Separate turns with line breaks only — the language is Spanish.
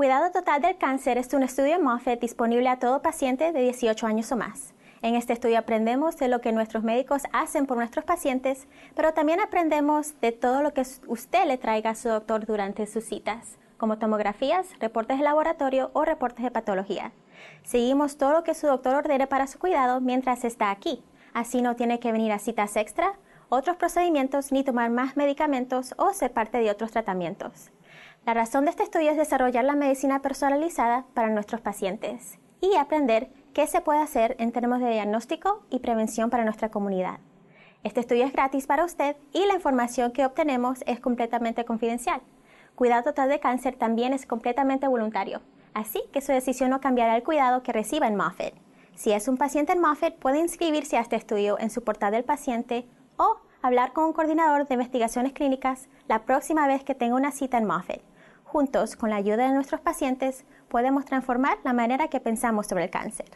Cuidado Total del Cáncer es un estudio Moffitt disponible a todo paciente de 18 años o más. En este estudio aprendemos de lo que nuestros médicos hacen por nuestros pacientes, pero también aprendemos de todo lo que usted le traiga a su doctor durante sus citas, como tomografías, reportes de laboratorio o reportes de patología. Seguimos todo lo que su doctor ordene para su cuidado mientras está aquí. Así no tiene que venir a citas extra otros procedimientos ni tomar más medicamentos o ser parte de otros tratamientos. La razón de este estudio es desarrollar la medicina personalizada para nuestros pacientes y aprender qué se puede hacer en términos de diagnóstico y prevención para nuestra comunidad. Este estudio es gratis para usted y la información que obtenemos es completamente confidencial. Cuidado total de cáncer también es completamente voluntario, así que su decisión no cambiará el cuidado que reciba en Moffitt. Si es un paciente en Moffitt, puede inscribirse a este estudio en su portal del paciente o hablar con un coordinador de investigaciones clínicas la próxima vez que tenga una cita en Moffitt. Juntos, con la ayuda de nuestros pacientes, podemos transformar la manera que pensamos sobre el cáncer.